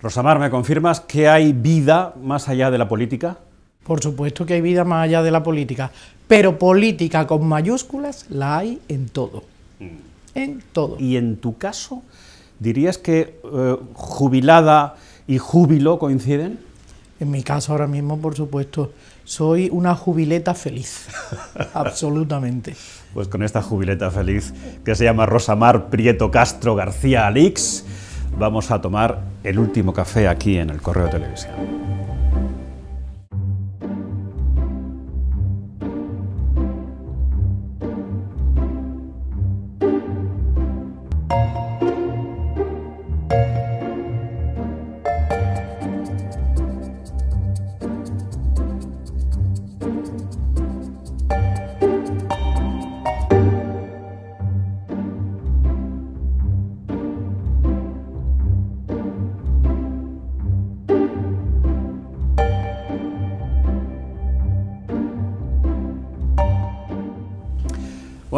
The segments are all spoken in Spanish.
Rosamar, ¿me confirmas que hay vida más allá de la política? Por supuesto que hay vida más allá de la política, pero política con mayúsculas la hay en todo. Mm. En todo. ¿Y en tu caso, dirías que eh, jubilada y júbilo coinciden? En mi caso ahora mismo, por supuesto, soy una jubileta feliz, absolutamente. Pues con esta jubileta feliz que se llama Rosamar Prieto Castro García Alix, vamos a tomar el último café aquí en el Correo Televisión.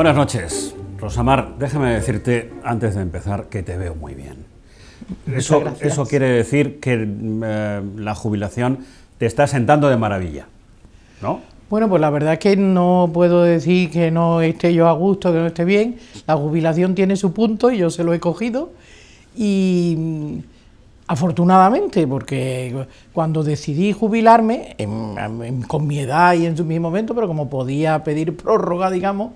Buenas noches. Rosamar, déjame decirte antes de empezar que te veo muy bien. Eso, eso quiere decir que eh, la jubilación te está sentando de maravilla, ¿no? Bueno, pues la verdad es que no puedo decir que no esté yo a gusto, que no esté bien. La jubilación tiene su punto y yo se lo he cogido. Y mm, afortunadamente, porque cuando decidí jubilarme, con mi edad y en su mismo momento, pero como podía pedir prórroga, digamos,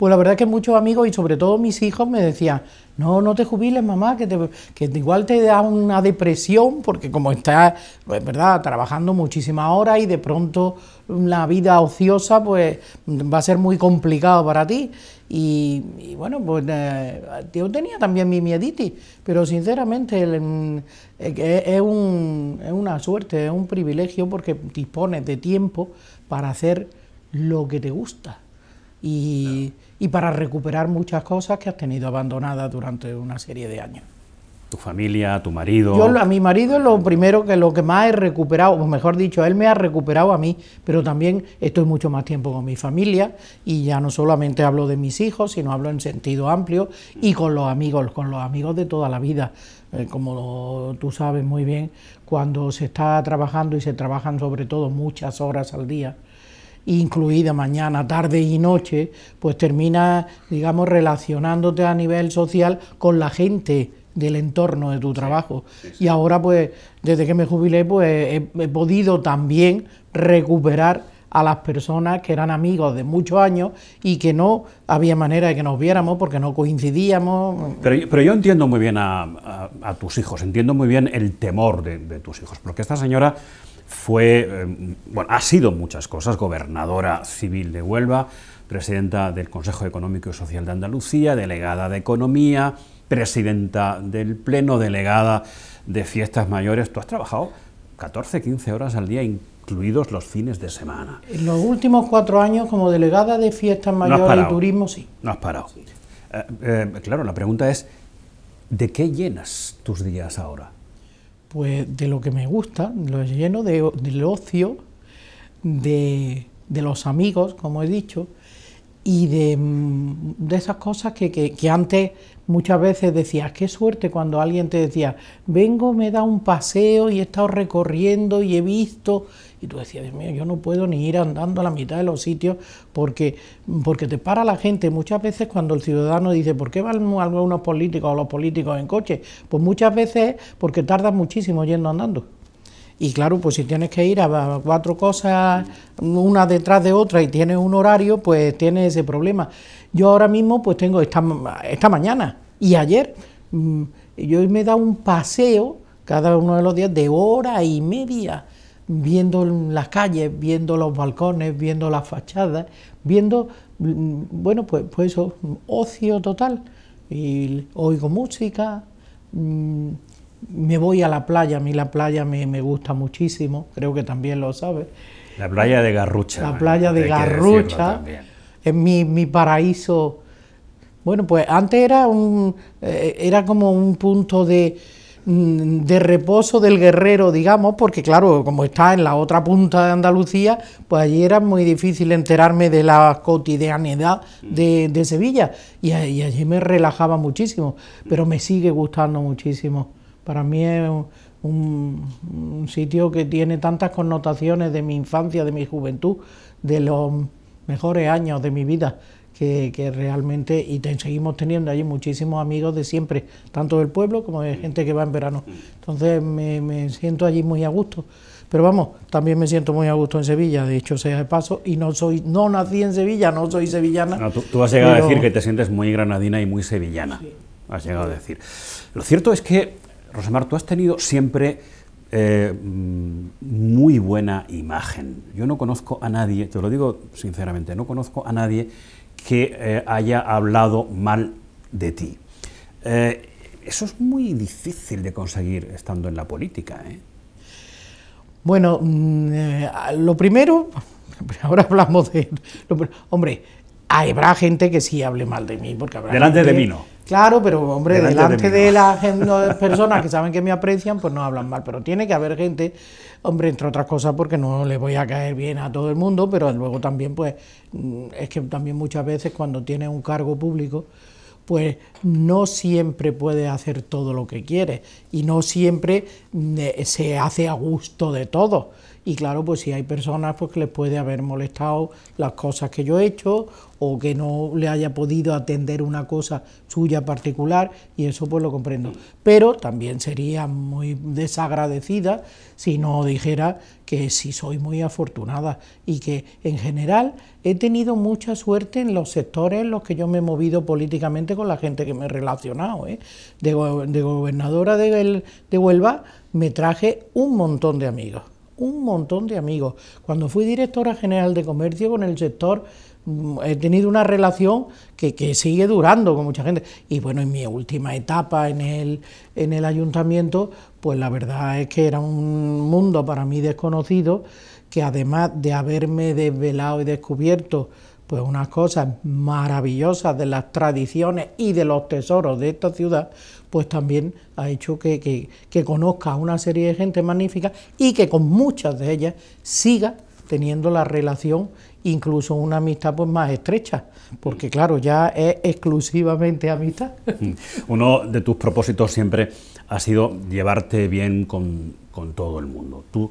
pues la verdad es que muchos amigos y sobre todo mis hijos me decían, no, no te jubiles, mamá, que, igual te da una depresión, porque como estás, es pues, verdad, trabajando muchísimas horas y de pronto la vida ociosa, pues va a ser muy complicado para ti. Y, bueno, pues eh, yo tenía también mi mieditis, pero sinceramente mm, eh, es, un, una suerte, es un privilegio porque dispones de tiempo para hacer lo que te gusta. Y y para recuperar muchas cosas que has tenido abandonadas durante una serie de años. Tu familia, tu marido. Yo a mi marido es lo primero que lo que más he recuperado, o mejor dicho, él me ha recuperado a mí, pero también estoy mucho más tiempo con mi familia y ya no solamente hablo de mis hijos, sino hablo en sentido amplio y con los amigos, con los amigos de toda la vida. Eh, como tú sabes muy bien, cuando se está trabajando y se trabajan sobre todo muchas horas al día, incluida mañana, tarde y noche, pues termina, digamos, relacionándote a nivel social con la gente del entorno de tu trabajo. Y ahora, pues, desde que me jubilé, pues he, podido también recuperar a las personas que eran amigos de muchos años y que no había manera de que nos viéramos porque no coincidíamos. Pero, yo entiendo muy bien a, tus hijos, entiendo muy bien el temor de, de tus hijos, porque esta señora fue, em, bueno, ha sido muchas cosas, gobernadora civil de Huelva, presidenta del Consejo Económico y Social de Andalucía, delegada de Economía, presidenta del Pleno, delegada de Fiestas Mayores. Tú has trabajado 14, 15 horas al día, incluidos los fines de semana. En los últimos cuatro años, como delegada de Fiestas Mayores y Turismo, sí. No has parado. Eh, eh, claro, la pregunta es, ¿de qué llenas tus días ahora? pues de lo que me gusta, lo lleno de, del ocio, de los amigos, como he dicho, y mm, de, esas cosas que, que, antes muchas veces decías, qué suerte cuando alguien te decía, vengo, me da un paseo y he estado recorriendo y he visto, y tú decías, Dios mío, yo no puedo ni ir andando a la mitad de los sitios porque, porque te para la gente. Muchas veces cuando el ciudadano dice, ¿por qué van algunos políticos o los políticos en coche? Pues muchas veces porque tardan muchísimo yendo andando. Y claro, pues si tienes que ir a cuatro cosas una detrás de otra y tienes un horario, pues tienes ese problema. Yo ahora mismo pues tengo esta, esta mañana y ayer, mm, yo me he dado un paseo cada uno de los días de hora y media, viendo las calles, viendo los balcones, viendo las fachadas, viendo, mm, bueno, pues, pues eso, ocio total. Y oigo música, mm, me voy a la playa, a mí la playa me, gusta muchísimo, creo que también lo sabes. La playa de Garrucha. La playa de Garrucha es mi, paraíso. Bueno, pues antes era, un, eh, era como un punto de, mm, de reposo del guerrero, digamos, porque claro, como está en la otra punta de Andalucía, pues allí era muy difícil enterarme de la cotidianidad de, Sevilla y, allí me relajaba muchísimo, pero me sigue gustando muchísimo. Para mí es un, sitio que tiene tantas connotaciones de mi infancia, de mi juventud, de los mejores años de mi vida, que, realmente, y te, seguimos teniendo allí muchísimos amigos de siempre, tanto del pueblo como de gente que va en verano. Entonces me, siento allí muy a gusto. Pero vamos, también me siento muy a gusto en Sevilla, de hecho sea de paso, y no soy, no nací en Sevilla, no soy sevillana. tú, has llegado a decir que te sientes muy granadina y muy sevillana. Has llegado a decir. Lo cierto es que Rosemar, tú has tenido siempre eh, muy buena imagen. Yo no conozco a nadie, te lo digo sinceramente, no conozco a nadie que eh, haya hablado mal de ti. Eh, eso es muy difícil de conseguir estando en la política. Bueno, mm, lo primero, ahora hablamos de... Hombre, habrá gente que sí hable mal de mí, porque habrá Delante de mí no Claro, pero hombre, delante, de, las personas que saben que me aprecian, pues no hablan mal. Pero tiene que haber gente, hombre, entre otras cosas, porque no le voy a caer bien a todo el mundo, pero luego también, pues, mm, es que también muchas veces cuando tiene un cargo público, pues no siempre puede hacer todo lo que quiere y no siempre eh, se hace a gusto de todo. Y claro, pues si hay personas pues, que les puede haber molestado las cosas que yo he hecho o que no le haya podido atender una cosa suya particular y eso pues lo comprendo. Pero también sería muy desagradecida si no dijera que sí soy muy afortunada y que en general he tenido mucha suerte en los sectores en los que yo me he movido políticamente con la gente que me he relacionado. ¿eh? De, gobernadora de, de Huelva me traje un montón de amigos, un montón de amigos. Cuando fui directora general de comercio con el sector he tenido una relación que, sigue durando con mucha gente. Y bueno, en mi última etapa en el, el ayuntamiento, pues la verdad es que era un mundo para mí desconocido, que además de haberme desvelado y descubierto pues unas cosas maravillosas de las tradiciones y de los tesoros de esta ciudad, pues también ha hecho que, que conozca a una serie de gente magnífica y que con muchas de ellas siga teniendo la relación incluso una amistad pues más estrecha, porque claro, ya es exclusivamente amistad. Uno de tus propósitos siempre ha sido llevarte bien con, todo el mundo. Tú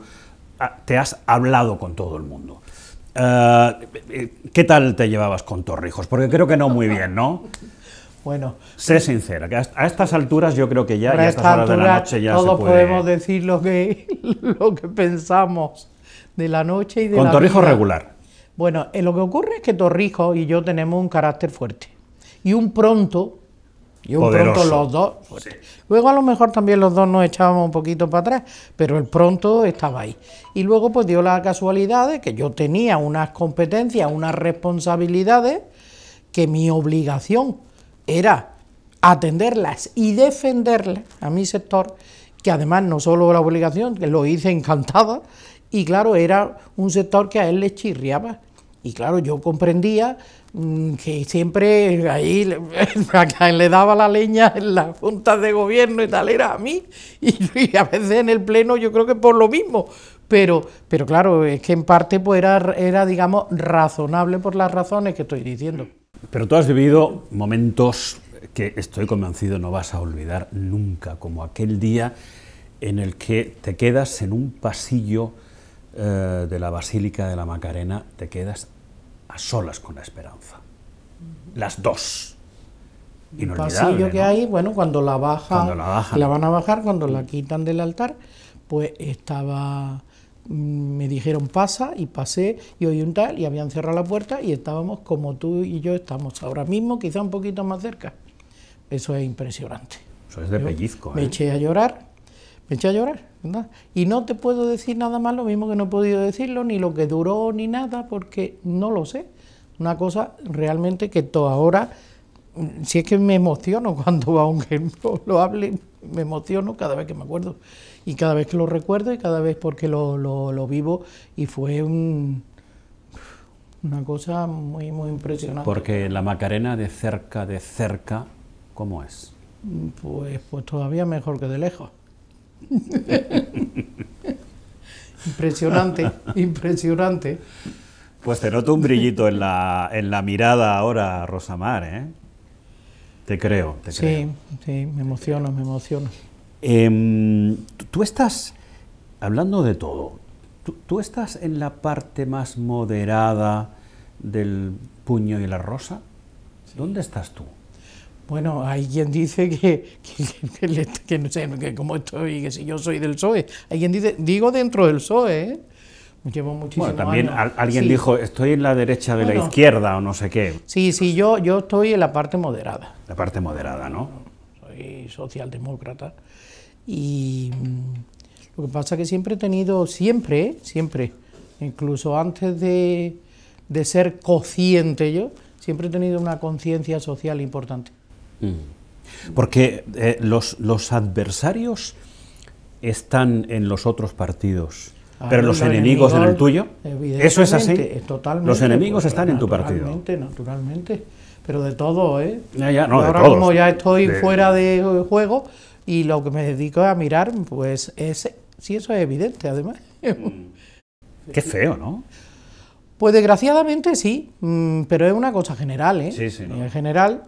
ah, te has hablado con todo el mundo. Eh, eh, ¿Qué tal te llevabas con Torrijos? Porque creo que no muy bien, ¿no? Bueno. Sé sincera, que a estas alturas yo creo que ya, a estas horas de la noche ya se puede... podemos decir lo que, lo que pensamos de la noche y de Con torrijos regular. Bueno, eh, lo que ocurre es que Torrijos y yo tenemos un carácter fuerte y un pronto, y un pronto los dos. Luego a lo mejor también los dos nos echábamos un poquito para atrás, pero el pronto estaba ahí. Y luego pues dio la casualidad de que yo tenía unas competencias, unas responsabilidades, que mi obligación era atenderlas y defenderlas a mi sector, que además no solo la obligación, que lo hice encantada, y claro, era un sector que a él le chirriaba y claro, yo comprendía mm, que siempre ahí le daba la leña en las juntas de gobierno y tal era a mí, y, a veces en el Pleno yo creo que por lo mismo. Pero, pero claro, es que en parte pues era, era, digamos, razonable por las razones que estoy diciendo. Pero tú has vivido momentos que estoy convencido no vas a olvidar nunca, como aquel día en el que te quedas en un pasillo eh, de la Basílica de la Macarena, te quedas a solas con la esperanza. Las dos. El pasillo que hay, bueno, cuando la baja, cuando la, van a bajar, cuando la quitan del altar, pues estaba mm, me dijeron pasa y pasé y oí un tal y habían cerrado la puerta y estábamos como tú y yo estamos ahora mismo, quizá un poquito más cerca. Eso es impresionante. Eso es de pellizco. Me ¿eh? eché a llorar me eché a llorar, ¿verdad? Y no te puedo decir nada más, lo mismo que no he podido decirlo, ni lo que duró, ni nada, porque no lo sé. Una cosa realmente que todo ahora, si es que me emociono cuando aunque no lo hable, me emociono cada vez que me acuerdo. Y cada vez que lo recuerdo y cada vez porque lo, lo, vivo. Y fue un, una cosa muy, muy impresionante. Porque la Macarena de cerca, de cerca, ¿cómo es? pues, pues todavía mejor que de lejos impresionante, impresionante. Pues te noto un brillito en la, en la mirada ahora, Rosamar, ¿eh? Te creo, te sí, creo. Sí, me emociono, me emociono. Em, tú estás, hablando de todo, tú, estás en la parte más moderada del puño y la rosa. ¿Dónde estás tú? Bueno, hay quien dice que, que, no sé, que como estoy, que si yo soy del PSOE, hay quien dice, digo dentro del PSOE, ¿eh? Llevo muchísimos bueno, también alguien dijo, estoy en la derecha de la izquierda o no sé qué. Sí, sí, yo, yo estoy en la parte moderada. La parte moderada, ¿no? Soy socialdemócrata y mm, lo que pasa es que siempre he tenido, siempre, siempre, incluso antes de, ser cociente yo, siempre he tenido una conciencia social importante. Mm. Porque eh, los, los, adversarios están en los otros partidos, ah, pero los, enemigos, en el tuyo. Eso es así. los enemigos están en tu partido. Naturalmente, naturalmente. Pero de todo, ¿eh? ahora como ya estoy fuera de juego y lo que me dedico a mirar, pues es, sí, eso es evidente, además. Mm. Qué feo, ¿no? Pues desgraciadamente sí, mm, pero es una cosa general, ¿eh? Sí, En general,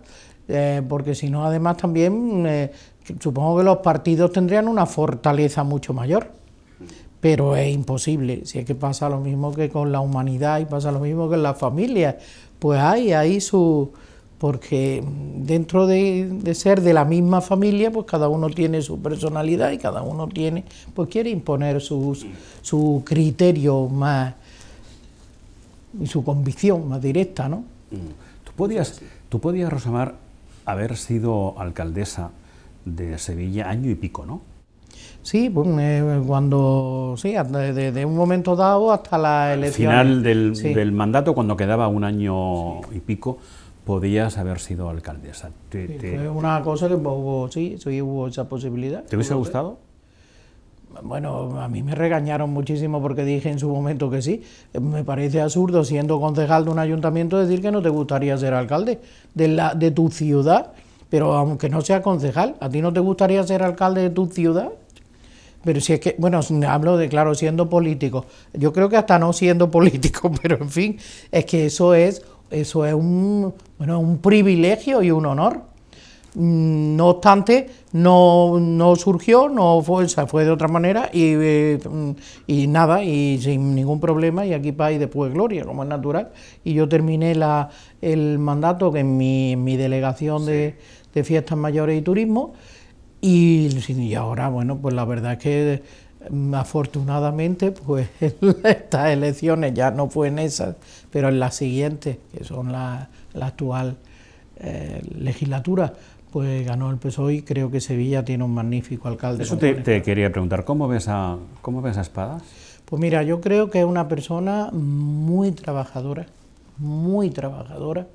eh, porque si no, además también eh, supongo que los partidos tendrían una fortaleza mucho mayor, pero es imposible, si es que pasa lo mismo que con la humanidad y pasa lo mismo que en la familia pues hay ahí su... porque dentro de, ser de la misma familia, pues cada uno tiene su personalidad y cada uno tiene, pues quiere imponer sus, su criterio más y su convicción más directa, ¿no? Mm. Tú podías, tú podías Rosamar, haber sido alcaldesa de Sevilla año y pico, ¿no? Sí, pues, eh, cuando sí, desde de un momento dado hasta la elección. Al final del, mandato, cuando quedaba un año y pico, podías haber sido alcaldesa. una cosa que hubo, sí, sí hubo esa posibilidad. ¿Te hubiese gustado? Bueno, a mí me regañaron muchísimo porque dije en su momento que sí. Me parece absurdo, siendo concejal de un ayuntamiento, decir que no te gustaría ser alcalde de, la, de tu ciudad. Pero aunque no sea concejal, ¿a ti no te gustaría ser alcalde de tu ciudad? Pero si es que, bueno, hablo de, claro, siendo político. Yo creo que hasta no siendo político, pero en fin, es que eso es, eso es un, bueno, un privilegio y un honor. No obstante, no, surgió, no fue, fue de otra manera eh, y, nada, y sin ningún problema, y aquí país y después gloria, como es natural. Y yo terminé el mandato en mi, delegación de, de, fiestas mayores y turismo, y, ahora, bueno, pues la verdad es que mm, afortunadamente, pues estas elecciones ya no fue en esas, pero en las siguientes, que son la, la actual eh, legislatura, pues ganó el PSOE y creo que Sevilla tiene un magnífico alcalde. Eso te, quería preguntar, ¿cómo ves, a, ¿cómo ves Espadas? Pues mira, yo creo que es una persona muy trabajadora, muy trabajadora.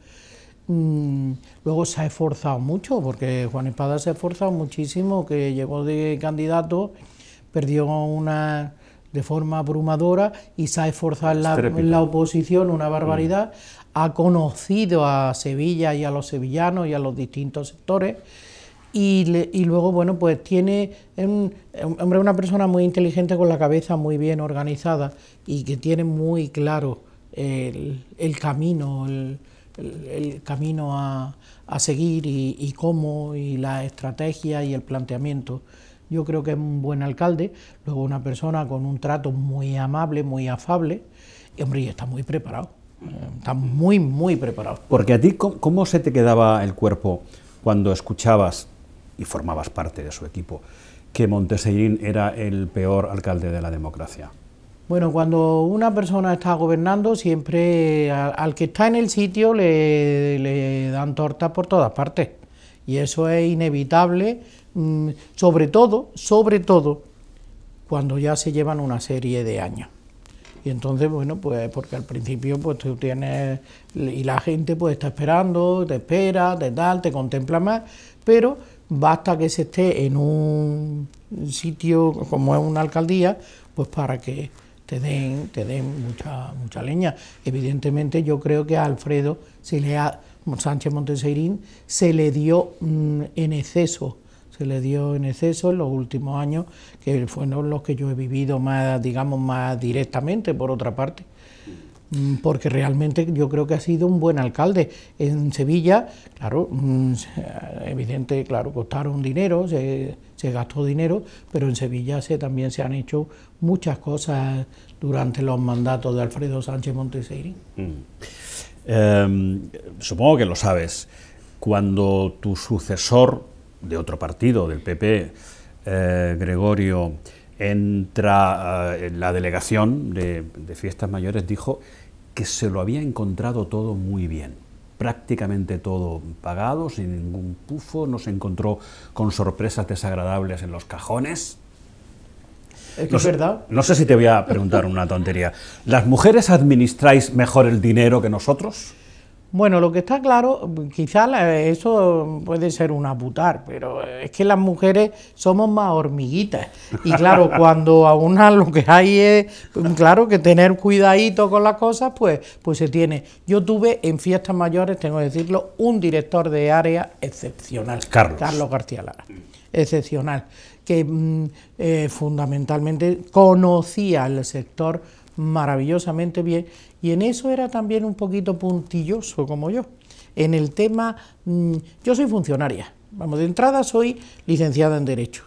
Mm, luego se ha esforzado mucho, porque Juan Espada se ha esforzado muchísimo, que llegó de candidato, perdió una de forma abrumadora y se ha esforzado la, la oposición, una barbaridad, mm. ha conocido a Sevilla y a los sevillanos y a los distintos sectores. Y, luego, bueno, pues tiene un, hombre, una persona muy inteligente con la cabeza muy bien organizada y que tiene muy claro el, camino, el, camino a, a seguir y, cómo, y la estrategia y el planteamiento yo creo que es un buen alcalde, luego una persona con un trato muy amable, muy afable, y hombre, y está muy preparado, eh, está muy, muy preparado. Porque a ti, ¿cómo, se te quedaba el cuerpo cuando escuchabas y formabas parte de su equipo que Monteserín era el peor alcalde de la democracia? Bueno, cuando una persona está gobernando, siempre al, que está en el sitio le, le dan torta por todas partes. Y eso es inevitable Mm, sobre todo, sobre todo, cuando ya se llevan una serie de años. Y entonces, bueno, pues porque al principio pues tú tienes, y la gente pues está esperando, te espera, te da te contempla más, pero basta que se esté en un sitio como es una alcaldía, pues para que te den, te den mucha, mucha leña. Evidentemente yo creo que a Alfredo le Sánchez Monteseirín se le dio mm, en exceso se le dio en exceso en los últimos años, que fueron los que yo he vivido más, digamos, más directamente, por otra parte mm, porque realmente yo creo que ha sido un buen alcalde. En Sevilla, claro, mm, eh, evidente, claro, costaron dinero, se, gastó dinero, pero en Sevilla se, también se han hecho muchas cosas durante los mandatos de Alfredo Sánchez Monteseiri. Mm. Em, supongo que lo sabes. Cuando tu sucesor de otro partido, del PP, eh, Gregorio, entra en eh, la delegación de, Fiestas Mayores, dijo que se lo había encontrado todo muy bien prácticamente todo pagado, sin ningún pufo, no se encontró con sorpresas desagradables en los cajones. Es, que es verdad. No sé si te voy a preguntar una tontería. ¿Las mujeres administráis mejor el dinero que nosotros? Bueno, lo que está claro, quizás eso puede ser una putar, pero es que las mujeres somos más hormiguitas. Y claro, cuando a una lo que hay es, claro, que tener cuidadito con las cosas, pues, pues se tiene. Yo tuve en fiestas mayores, tengo que decirlo, un director de área excepcional. Carlos. Carlos García Lara. Excepcional. Que mm, eh, fundamentalmente conocía el sector maravillosamente bien y en eso era también un poquito puntilloso como yo. En el tema, mm, yo soy funcionaria, vamos, de entrada soy licenciada en Derecho,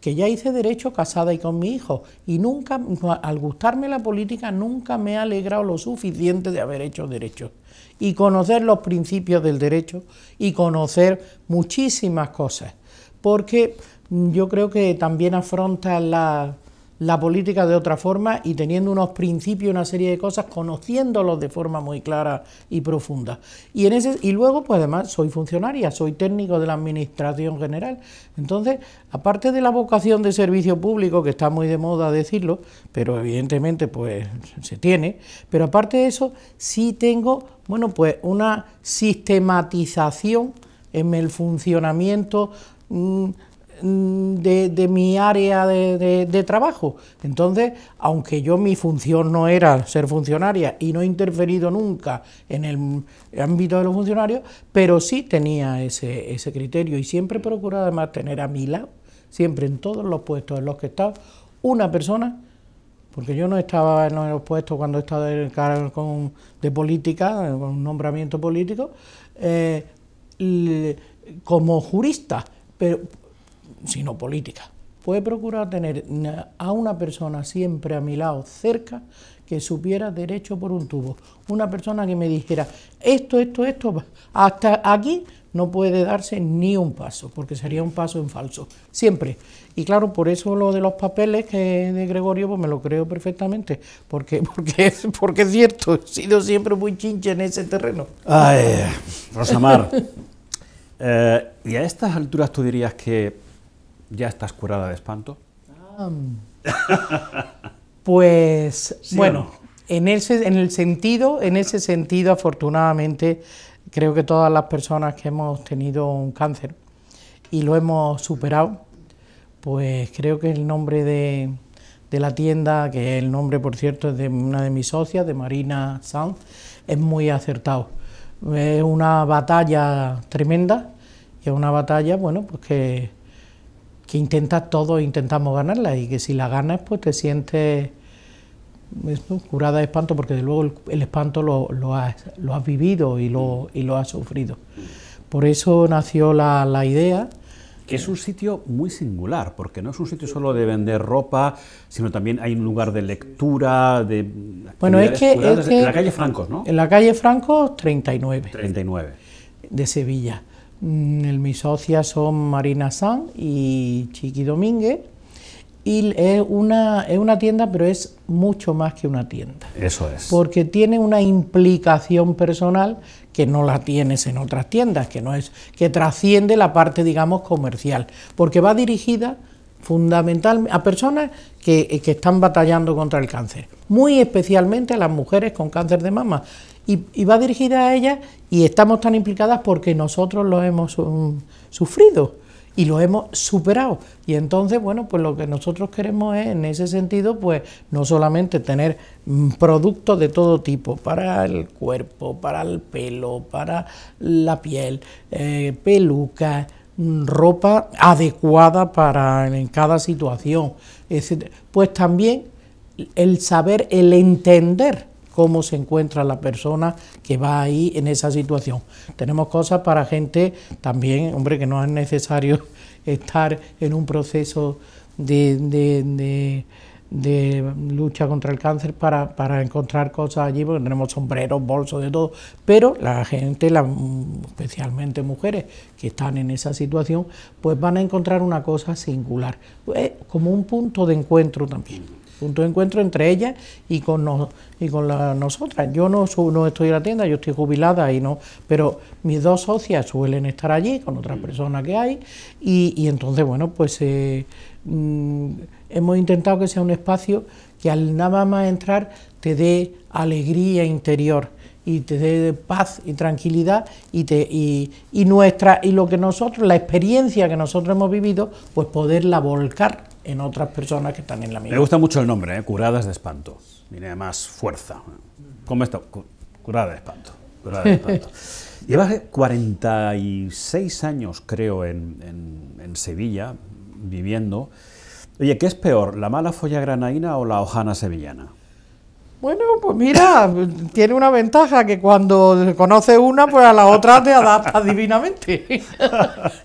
que ya hice Derecho casada y con mi hijo, y nunca, al gustarme la política, nunca me he alegrado lo suficiente de haber hecho Derecho y conocer los principios del derecho y conocer muchísimas cosas, porque mm, yo creo que también afronta la la política de otra forma y teniendo unos principios, una serie de cosas, conociéndolos de forma muy clara y profunda. Y, en ese, y luego, pues además, soy funcionaria, soy técnico de la Administración General. Entonces, aparte de la vocación de servicio público, que está muy de moda decirlo, pero evidentemente pues se tiene, pero aparte de eso, sí tengo, bueno, pues una sistematización en el funcionamiento mm, Mm, de, mi área de, trabajo. Entonces, aunque yo mi función no era ser funcionaria y no he interferido nunca en el ámbito de los funcionarios, pero sí tenía ese, criterio y siempre procurado además tener a mi lado, siempre en todos los puestos en los que he estado, una persona porque yo no estaba en los puestos cuando he estado en el cargo de política, con un nombramiento político, eh, como jurista, pero sino política. Puede procurar tener a una persona siempre a mi lado, cerca, que supiera derecho por un tubo. Una persona que me dijera, esto, esto, esto, hasta aquí no puede darse ni un paso, porque sería un paso en falso, siempre. Y claro, por eso lo de los papeles que de Gregorio, pues me lo creo perfectamente, porque, porque, porque es cierto, he sido siempre muy chinche en ese terreno. Ay, Rosamar, eh, ¿y a estas alturas tú dirías que ya estás curada de espanto? pues bueno, en, ese, en, el sentido, en ese sentido, afortunadamente, creo que todas las personas que hemos tenido un cáncer y lo hemos superado, pues creo que el nombre de, de la tienda, que el nombre, por cierto, es de una de mis socias, de Marina Sanz, es muy acertado. Es una batalla tremenda y es una batalla, bueno, pues que que intenta todo, intentamos ganarla y que si la ganas pues te sientes pues, curada de espanto porque de luego el, espanto lo, has, vivido y lo, y lo has sufrido. Por eso nació la, idea. Que es un sitio muy singular, porque no es un sitio solo de vender ropa, sino también hay un lugar de lectura, de... Bueno, es que, En la calle franco ¿no? En la calle Franco. 39. 39. De Sevilla. Mm, mis socias son Marina San y Chiqui Domínguez. Y es una, es una tienda, pero es mucho más que una tienda. Eso es. Porque tiene una implicación personal que no la tienes en otras tiendas, que no es, que trasciende la parte, digamos, comercial. Porque va dirigida fundamentalmente a personas eh, que, están batallando contra el cáncer. Muy especialmente a las mujeres con cáncer de mama. Y, y, va dirigida a ellas y estamos tan implicadas porque nosotros lo hemos mm, sufrido y lo hemos superado. Y entonces, bueno, pues lo que nosotros queremos es, en ese sentido, pues no solamente tener mm, productos de todo tipo, para el cuerpo, para el pelo, para la piel, eh, pelucas, mm, ropa adecuada para en cada situación. pues también el saber, el entender cómo se encuentra la persona que va ahí en esa situación. Tenemos cosas para gente también, hombre, que no es necesario estar en un proceso de, lucha contra el cáncer para, encontrar cosas allí, porque tenemos sombreros, bolsos, de todo, pero la gente, especialmente mujeres que están en esa situación, pues van a encontrar una cosa singular, pues, como un punto de encuentro también punto de encuentro entre ellas y con, nos y con la, nosotras. Yo no, no estoy en la tienda, yo estoy jubilada y no, pero mis dos socias suelen estar allí con otras mm. personas que hay y, entonces, bueno, pues eh, mm, hemos intentado que sea un espacio que al nada más entrar te dé alegría interior y te dé paz y tranquilidad y te y, y, nuestra y lo que nosotros la experiencia que nosotros hemos vivido pues poderla volcar en otras personas que están en la misma. Me gusta mucho el nombre, ¿eh? curadas de espanto. Tiene además fuerza. ¿Cómo está? Curada de espanto. de espanto. Llevas 46 años, creo, en, Sevilla, viviendo. Oye, ¿qué es peor, la mala folla granaína o la hojana sevillana? Bueno, pues mira, tiene una ventaja que cuando conoce una, pues a la otra te adapta divinamente.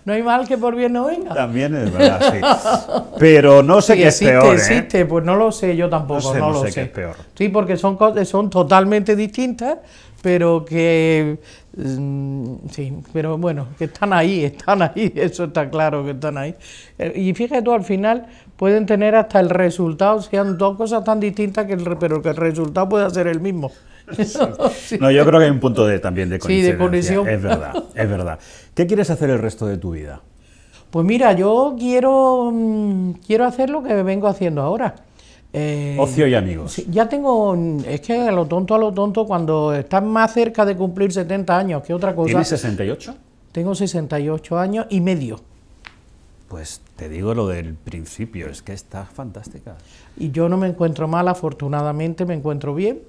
No hay mal que por bien no venga. También es verdad, sí. Pero no sé qué es peor. ¿eh? Existe, pues no lo sé yo tampoco, no, lo sé. es peor. Sí, porque son son totalmente distintas, pero que mm, sí, pero bueno, que están ahí, están ahí, eso está claro que están ahí. Eh, y fíjate tú al final, pueden tener hasta el resultado, sean dos cosas tan distintas, que pero que el resultado pueda ser el mismo. No, yo creo que hay un punto de, también de coincidencia. Sí, de conexión. Es verdad, es verdad. ¿Qué quieres hacer el resto de tu vida? Pues mira, yo quiero, mm, quiero hacer lo que vengo haciendo ahora. Eh, Ocio y amigos. Ya tengo, mm, es que a lo tonto, a lo tonto, cuando estás más cerca de cumplir 70 años que otra cosa. ¿Tienes 68? Tengo 68 años y medio. Pues te digo lo del principio, es que está fantástica. Y yo no me encuentro mal, afortunadamente me encuentro bien.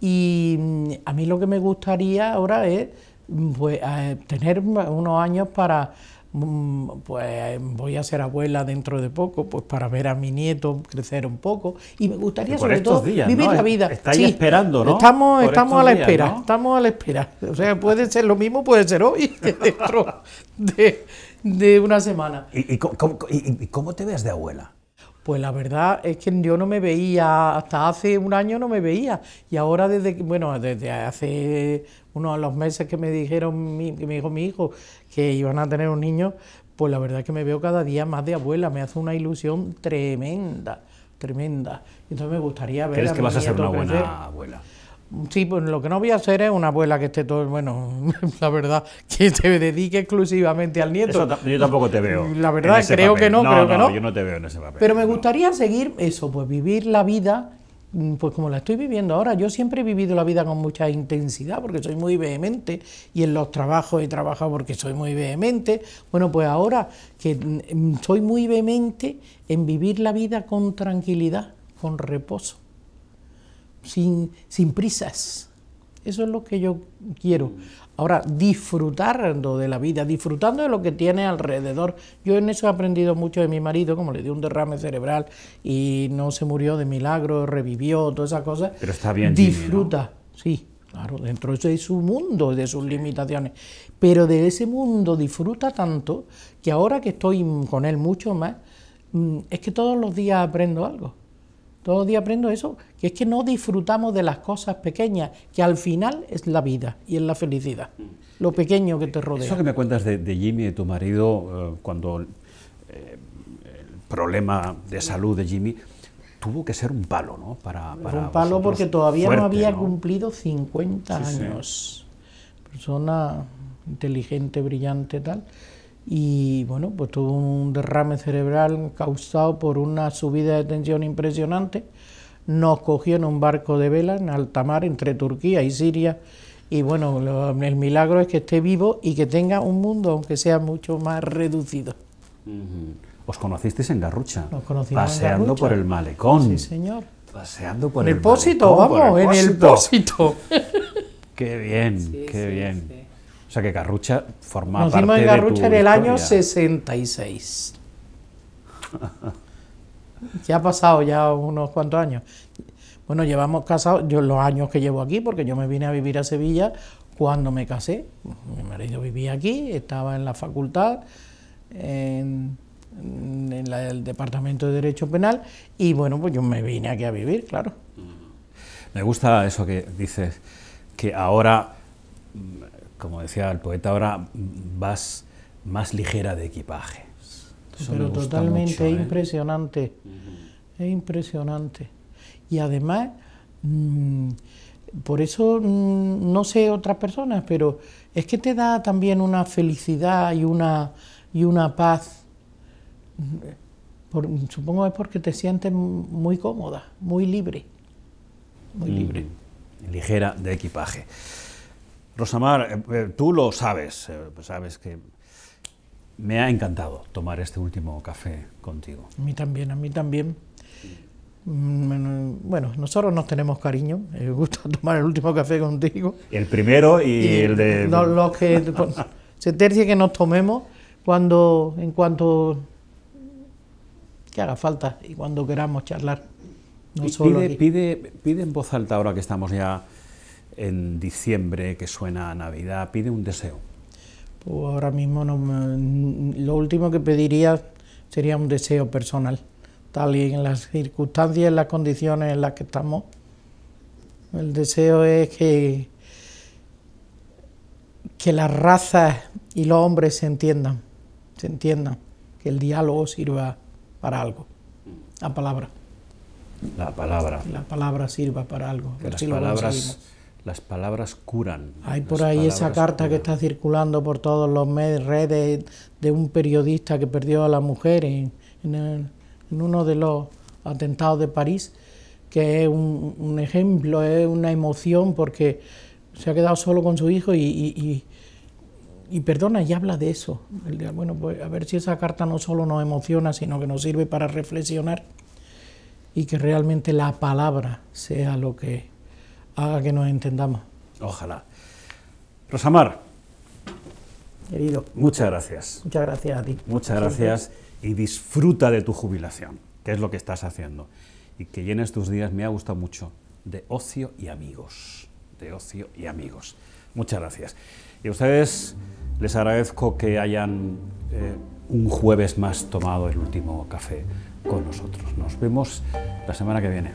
Y mm, a mí lo que me gustaría ahora es mm, pues, eh, tener unos años para mm, pues voy a ser abuela dentro de poco, pues para ver a mi nieto crecer un poco y me gustaría sobre todo vivir la vida. Estáis esperando, ¿no? Estamos, estamos a la espera, estamos a la espera. O sea, puede ser lo mismo, puede ser hoy, dentro de, de una semana. ¿Y, cómo, te veas de abuela? Pues la verdad es que yo no me veía, hasta hace un año no me veía. Y ahora desde, bueno, desde hace unos de los meses que me dijeron, mi, que dijo mi hijo que iban a tener un niño, pues la verdad es que me veo cada día más de abuela, me hace una ilusión tremenda, tremenda. Entonces me gustaría ver... ¿Crees que vas a ser una abuela? Sí, pues lo que no voy a hacer es una abuela que esté todo, bueno, la verdad, que se dedique exclusivamente al nieto. yo tampoco te veo. La verdad, creo que no, creo que no. Yo no te veo en ese papel. Pero me gustaría seguir eso, pues vivir la vida, mm, pues como la estoy viviendo ahora. Yo siempre he vivido la vida con mucha intensidad, porque soy muy vehemente, y en los trabajos he trabajado porque soy muy vehemente. Bueno, pues ahora que mm, soy muy vehemente en vivir la vida con tranquilidad, con reposo sin, prisas. Eso es lo que yo quiero. Ahora, disfrutando de la vida, disfrutando de lo que tiene alrededor. Yo en eso he aprendido mucho de mi marido, como le dio un derrame cerebral y no se murió de milagro, revivió, todas esas cosas. Pero está bien. Disfruta, sí, claro, dentro de su mundo, de sus limitaciones. Pero de ese mundo disfruta tanto que ahora que estoy con él mucho más, mm, es que todos los días aprendo algo. Todos los días aprendo eso, que es que no disfrutamos de las cosas pequeñas, que al final es la vida y es la felicidad, lo pequeño que te rodea. Eso que me cuentas de, Jimmy, de tu marido, eh, cuando eh, el problema de salud de Jimmy tuvo que ser un palo, ¿no? Para, un palo porque todavía no había cumplido 50 años. Persona inteligente, brillante, tal y bueno, pues tuvo un derrame cerebral causado por una subida de tensión impresionante. Nos cogió en un barco de vela en alta mar entre Turquía y Siria y bueno, el milagro es que esté vivo y que tenga un mundo, aunque sea mucho más reducido. Os conocisteis en Garrucha, Nos paseando por el malecón. Sí, señor. Paseando por en el, pósito, vamos, en el pósito. qué bien, qué bien. O sea que Garrucha formaba Nos en Garrucha en el año 66. ya ha pasado ya unos cuantos años. Bueno, llevamos casados yo los años que llevo aquí, porque yo me vine a vivir a Sevilla cuando me casé. Mi marido vivía aquí, estaba en la facultad, en, el Departamento de Derecho Penal, y bueno, pues yo me vine aquí a vivir, claro. Mm. Me gusta eso que dices, que ahora como decía el poeta ahora, vas más ligera de equipaje. totalmente ¿eh? impresionante, es impresionante. Y además, mm, por eso mm, no sé otras personas, pero es que te da también una felicidad y una, y una paz. Por, supongo es porque te sientes muy cómoda, muy libre, muy mm. libre. ligera de equipaje. Rosamar, eh, eh, tú lo sabes, eh, pues sabes que me ha encantado tomar este último café contigo. A mí también, a mí también. Mm, mm, bueno, nosotros nos tenemos cariño, me gusta tomar el último café contigo. El primero y, el de... los que, se tercia que nos tomemos cuando, en cuanto que haga falta y cuando queramos charlar. pide en voz alta ahora que estamos ya en diciembre que suena a Navidad, pide un deseo. Pues ahora mismo lo último que pediría sería un deseo personal, tal y en las circunstancias, en las condiciones en las que estamos. El deseo es que, que las razas y los hombres se entiendan, se entiendan, que el diálogo sirva para algo, la palabra. La palabra. La palabra sirva para algo. las palabras las palabras curan. Hay por ahí esa carta que está circulando por todos los medios, redes, de un periodista que perdió a la mujer en, uno de los atentados de París, que es un, ejemplo, es una emoción porque se ha quedado solo con su hijo y, y, y, y perdona y habla de eso. El, bueno, pues, a ver si esa carta no solo nos emociona, sino que nos sirve para reflexionar y que realmente la palabra sea lo que haga que nos entendamos. Ojalá. Rosamar. Querido. Muchas gracias. Muchas gracias a ti. Muchas gracias y disfruta de tu jubilación, que es lo que estás haciendo. Y que llenes tus días, me ha gustado mucho, de ocio y amigos. De ocio y amigos. Muchas gracias. Y a ustedes les agradezco que hayan eh, un jueves más tomado el último café con nosotros. Nos vemos la semana que viene.